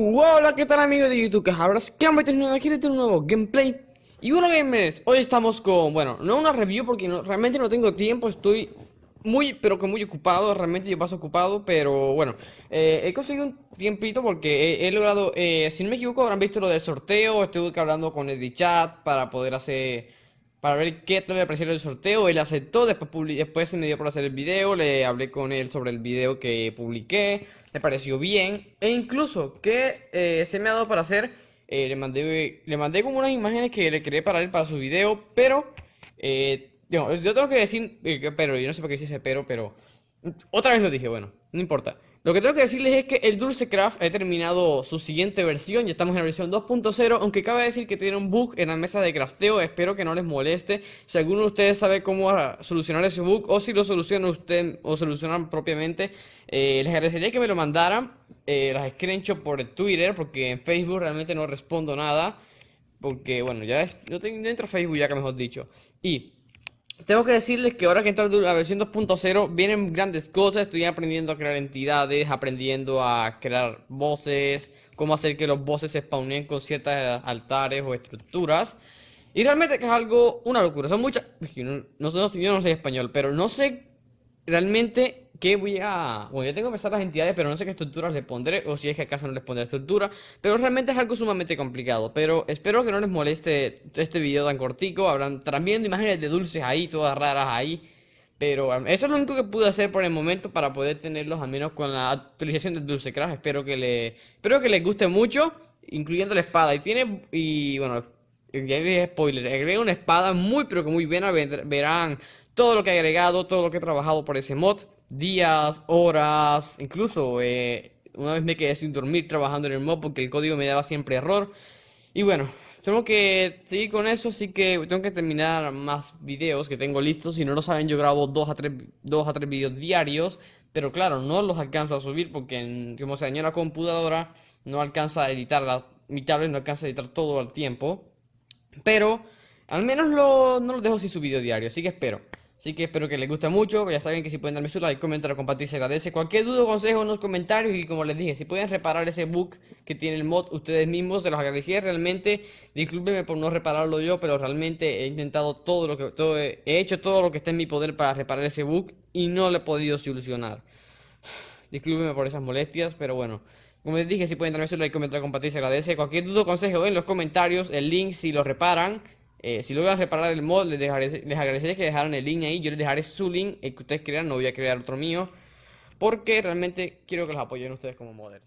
Hola, ¿qué tal amigos de YouTube? Que ahora es que han tenido aquí de un nuevo gameplay Y bueno gamers, hoy estamos con, bueno, no una review porque realmente no tengo tiempo Estoy muy, pero que muy ocupado, realmente yo paso ocupado Pero bueno, eh, he conseguido un tiempito porque he, logrado, eh, si no me equivoco habrán visto lo del sorteo Estuve hablando con el chat para poder hacer para ver qué tal le pareció el sorteo. Él aceptó, después, después se me dio por hacer el video, le hablé con él sobre el video que publiqué, le pareció bien, e incluso que eh, se me ha dado para hacer, eh, le, mandé, le mandé como unas imágenes que le creé para él para su video, pero eh, yo, tengo que decir, eh, pero yo no sé por qué hice ese pero, pero otra vez lo dije, bueno, no importa. Lo que tengo que decirles es que el Dulce Craft, ha terminado su siguiente versión, ya estamos en la versión 2.0, aunque cabe decir que tiene un bug en la mesa de crafteo, espero que no les moleste. Si alguno de ustedes sabe cómo solucionar ese bug o si lo solucionan usted o solucionan propiamente, eh, les agradecería que me lo mandaran, eh, las screenshots por Twitter, porque en Facebook realmente no respondo nada, porque bueno, ya es, yo tengo dentro Facebook ya que mejor dicho. Y tengo que decirles que ahora que entra la versión 2.0 vienen grandes cosas. Estoy aprendiendo a crear entidades, aprendiendo a crear voces, cómo hacer que los voces se spawnen con ciertas altares o estructuras. Y realmente que es algo, una locura. Son muchas. Yo no, yo no, sé español, pero no sé realmente ¿Qué voy a...? Bueno, yo tengo que pensar las entidades, pero no sé qué estructuras les pondré, o si es que acaso no les pondré estructura, pero realmente es algo sumamente complicado, pero espero que no les moleste este video tan cortico, habrán viendo imágenes de dulces ahí, todas raras ahí, pero um, eso es lo único que pude hacer por el momento para poder tenerlos al menos con la actualización de Dulce Crash, espero que, le, espero que les guste mucho, incluyendo la espada, y tiene, y bueno, ya spoiler, agrega una espada muy pero que muy bien verán todo lo que he agregado, todo lo que he trabajado por ese mod, días, horas, incluso eh, una vez me quedé sin dormir trabajando en el mod porque el código me daba siempre error. Y bueno, tengo que seguir con eso, así que tengo que terminar más videos que tengo listos. Si no lo saben, yo grabo a dos a tres videos diarios, pero claro, no los alcanzo a subir porque como se dañó la computadora, no alcanza a editar mi tablet, no alcanza a editar todo el tiempo. Pero al menos no los dejo sin su video diario, así que espero. Así que espero que les guste mucho. Ya saben que si pueden darme su like, comentar, compartir, se agradece. Cualquier duda, consejo en los comentarios. Y como les dije, si pueden reparar ese bug que tiene el mod ustedes mismos, se los agradecería realmente. Discúlpenme por no repararlo yo, pero realmente he intentado todo lo que. Todo, he hecho todo lo que está en mi poder para reparar ese bug y no lo he podido solucionar. Discúlpenme por esas molestias, pero bueno. Como les dije, si pueden darme su like, comentar, compartir, se agradece. Cualquier duda, consejo en los comentarios, el link si lo reparan luego eh, si a reparar el mod, les, dejaré, les agradeceré que dejaron el link ahí. Yo les dejaré su link, el que ustedes crean, no voy a crear otro mío. Porque realmente quiero que los apoyen ustedes como modders.